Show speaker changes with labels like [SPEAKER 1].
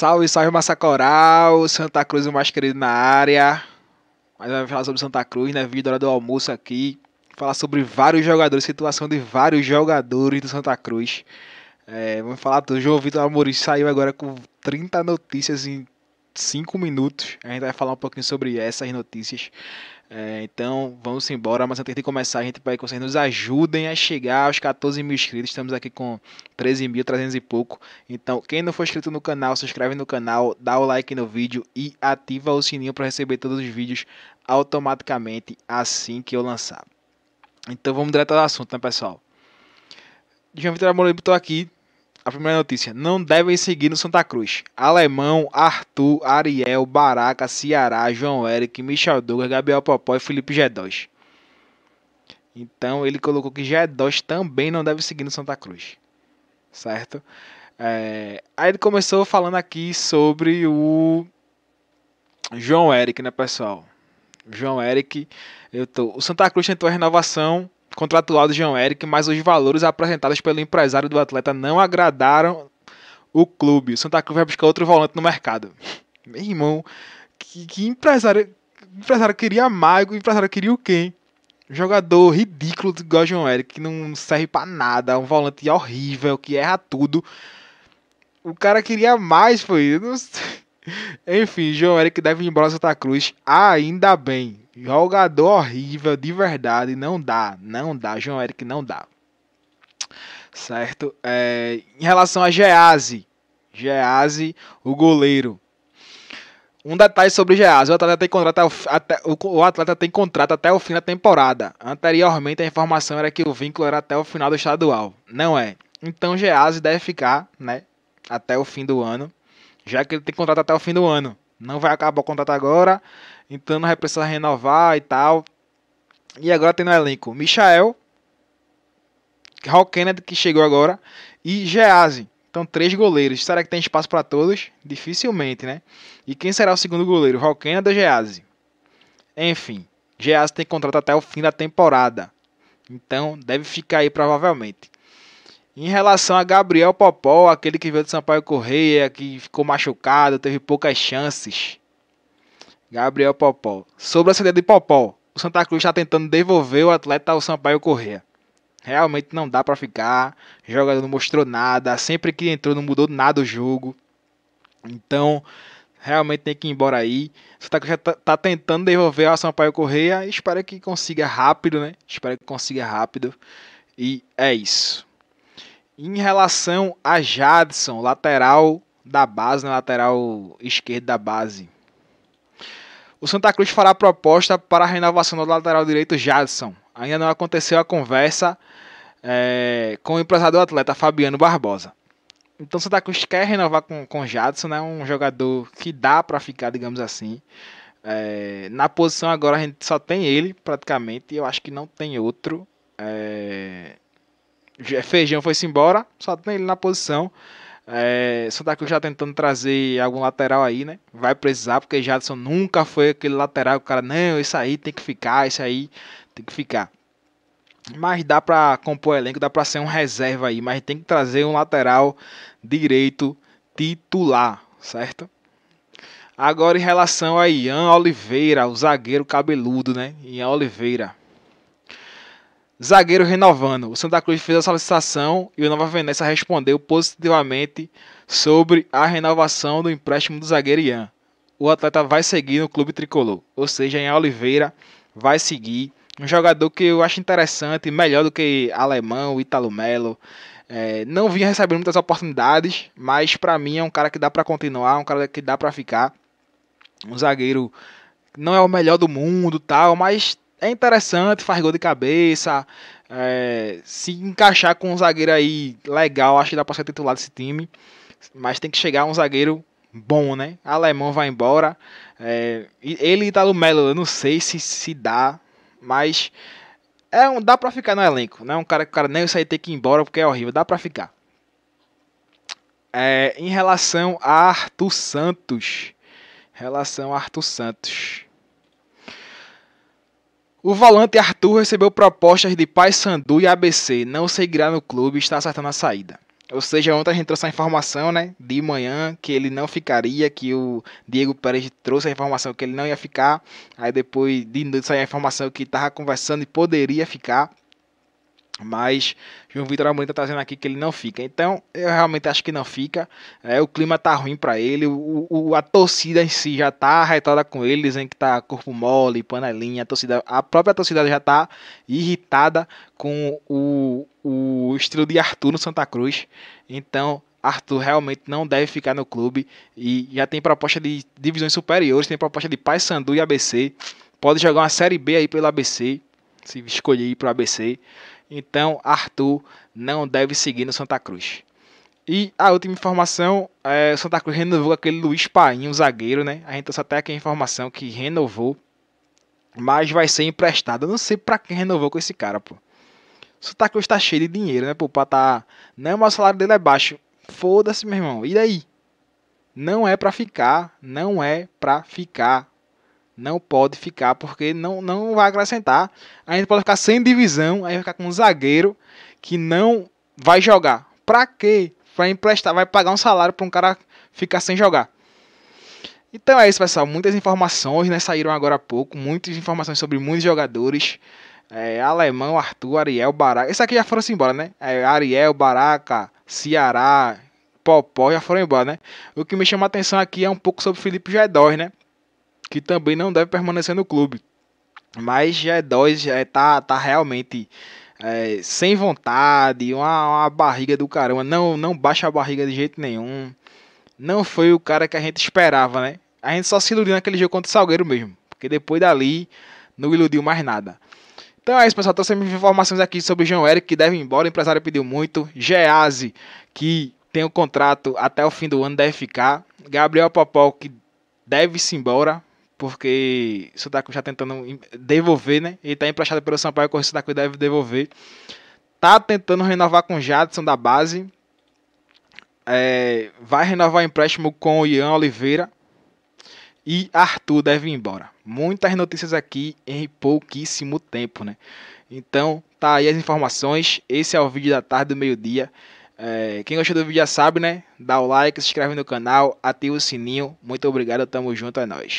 [SPEAKER 1] Salve, salve Massa Coral, Santa Cruz o mais querido na área. Mas vai falar sobre Santa Cruz, né? Vídeo hora do almoço aqui. Falar sobre vários jogadores, situação de vários jogadores do Santa Cruz. É, vamos falar do João Vitor Amorim saiu agora com 30 notícias em 5 minutos. A gente vai falar um pouquinho sobre essas notícias. É, então vamos embora, mas antes de começar, a gente pede que vocês nos ajudem a chegar aos 14 mil inscritos. Estamos aqui com 13.300 e pouco. Então, quem não for inscrito no canal, se inscreve no canal, dá o like no vídeo e ativa o sininho para receber todos os vídeos automaticamente assim que eu lançar. Então vamos direto ao assunto, né, pessoal? João Vitor Amorim botou aqui a primeira notícia: não devem seguir no Santa Cruz. Alemão, Arthur, Ariel, Baraca, Ceará, João Eric, Michel Douglas, Gabriel Popó e Felipe G2. Então ele colocou que G2 também não deve seguir no Santa Cruz. Certo? É... Aí ele começou falando aqui sobre o João Eric, né, pessoal? João Eric, eu tô... o Santa Cruz tentou a renovação contratual do João Eric, mas os valores apresentados pelo empresário do atleta não agradaram o clube. O Santa Cruz vai buscar outro volante no mercado. Meu irmão, que, que empresário. Empresário queria Mago, empresário queria o quê? Jogador ridículo do João Eric, que não serve para nada, um volante horrível, que erra tudo. O cara queria mais, foi. Enfim, João Eric deve ir embora Santa Cruz, ainda bem. Jogador horrível, de verdade, não dá, não dá, João Eric não dá. Certo? É, em relação a Gease, Gease, o goleiro. Um detalhe sobre o Geazi, o atleta, tem contrato até, o, o atleta tem contrato até o fim da temporada. Anteriormente a informação era que o vínculo era até o final do estadual. Não é. Então Geazi deve ficar, né, até o fim do ano, já que ele tem contrato até o fim do ano não vai acabar o contrato agora, então não vai precisar renovar e tal. E agora tem no elenco Michael, Hal Kennedy, que chegou agora, e Geazi. Então, três goleiros. Será que tem espaço para todos? Dificilmente, né? E quem será o segundo goleiro? Hal Kennedy ou Geazi? Enfim, Geazi tem contrato até o fim da temporada. Então, deve ficar aí provavelmente. Em relação a Gabriel Popó, aquele que veio do Sampaio Correia, que ficou machucado, teve poucas chances. Gabriel Popó. Sobre a saída de Popó, o Santa Cruz está tentando devolver o atleta ao Sampaio Correia. Realmente não dá para ficar. O jogador não mostrou nada. Sempre que entrou, não mudou nada o jogo. Então, realmente tem que ir embora aí. O Santa Cruz já tá, tá tentando devolver ao Sampaio Correia. Espero que consiga rápido, né? Espero que consiga rápido. E é isso. Em relação a Jadson, lateral da base, na né, lateral esquerdo da base. O Santa Cruz fará proposta para a renovação do lateral direito Jadson. Ainda não aconteceu a conversa é, com o empresário do atleta Fabiano Barbosa. Então o Santa Cruz quer renovar com, com Jadson, né? um jogador que dá para ficar, digamos assim. É, na posição agora a gente só tem ele praticamente, e eu acho que não tem outro. É, é, Feijão foi-se embora, só tem ele na posição. É, Santa Cruz já tentando trazer algum lateral aí, né? Vai precisar, porque Jadson nunca foi aquele lateral que o cara, não, isso aí tem que ficar, isso aí tem que ficar. Mas dá pra compor elenco, dá pra ser um reserva aí, mas tem que trazer um lateral direito titular, certo? Agora em relação a Ian Oliveira, o zagueiro cabeludo, né? Ian Oliveira. Zagueiro renovando. O Santa Cruz fez a solicitação e o Nova Venécia respondeu positivamente sobre a renovação do empréstimo do zagueiro Ian. O atleta vai seguir no clube tricolor, ou seja, em Oliveira vai seguir. Um jogador que eu acho interessante, melhor do que Alemão, Italo Melo. É, não vinha recebendo muitas oportunidades, mas para mim é um cara que dá para continuar, um cara que dá para ficar. Um zagueiro não é o melhor do mundo, tal, mas é interessante, faz gol de cabeça. É, se encaixar com um zagueiro aí legal, acho que dá pra ser titular desse time. Mas tem que chegar um zagueiro bom, né? Alemão vai embora. É, ele e Italo Melo, eu não sei se se dá, mas é um, dá pra ficar no elenco. Não é um cara que o cara nem sair ter que ir embora porque é horrível. Dá pra ficar. É, em relação a Arthur Santos. Em relação a Arthur Santos. O volante Arthur recebeu propostas de Paysandu e ABC, não seguirá no clube e está acertando a saída. Ou seja, ontem a gente trouxe a informação, né, de manhã, que ele não ficaria, que o Diego Pérez trouxe a informação que ele não ia ficar. Aí depois de noite saiu a informação que estava conversando e poderia ficar. Mas João Vitor Amorim está trazendo aqui que ele não fica. Então, eu realmente acho que não fica. É, o clima tá ruim para ele. O, o, a torcida em si já tá arretada com ele, dizendo que tá corpo mole, panelinha. A, torcida, a própria torcida já tá irritada com o, o estilo de Arthur no Santa Cruz. Então, Arthur realmente não deve ficar no clube. E já tem proposta de divisões superiores, tem proposta de Paysandu e ABC. Pode jogar uma Série B aí pelo ABC, se escolher ir pro ABC. Então, Arthur não deve seguir no Santa Cruz. E a última informação, é, Santa Cruz renovou aquele Luiz Painho, um zagueiro, né? A gente trouxe até aqui a informação que renovou, mas vai ser emprestado. Eu não sei para quem renovou com esse cara, pô. Santa Cruz tá cheio de dinheiro, né, pô? Pra tá... Não, mas o salário dele é baixo. Foda-se, meu irmão. E daí? Não é pra ficar, não é pra ficar. Não pode ficar, porque não, não vai acrescentar. A gente pode ficar sem divisão, aí vai ficar com um zagueiro que não vai jogar. Pra quê? Pra emprestar, vai pagar um salário pra um cara ficar sem jogar. Então é isso, pessoal. Muitas informações, né? Saíram agora há pouco. Muitas informações sobre muitos jogadores. É, Alemão, Arthur, Ariel, Baraca. Esse aqui já foram embora, né? É, Ariel, Baraca, Ceará, Popó já foram embora, né? O que me chama a atenção aqui é um pouco sobre Felipe g né? que também não deve permanecer no clube. Mas já é dói, já é, tá, tá realmente é, sem vontade, uma, uma barriga do caramba. Não, não baixa a barriga de jeito nenhum. Não foi o cara que a gente esperava, né? A gente só se iludiu naquele jogo contra o Salgueiro mesmo. Porque depois dali não iludiu mais nada. Então é isso, pessoal. Trouxe minhas informações aqui sobre o João Eric, que deve ir embora. O empresário pediu muito. Geazi, que tem o um contrato até o fim do ano, deve ficar. Gabriel Popol, que deve se embora porque o já tá tentando devolver, né? Ele tá emprestado pelo Sampaio, o Sudaku deve devolver. Tá tentando renovar com o Jadson da base. É, vai renovar o empréstimo com o Ian Oliveira. E Arthur deve ir embora. Muitas notícias aqui em pouquíssimo tempo, né? Então, tá aí as informações. Esse é o vídeo da tarde do meio-dia. É, quem gostou do vídeo já sabe, né? Dá o like, se inscreve no canal, ativa o sininho. Muito obrigado, tamo junto, é nóis.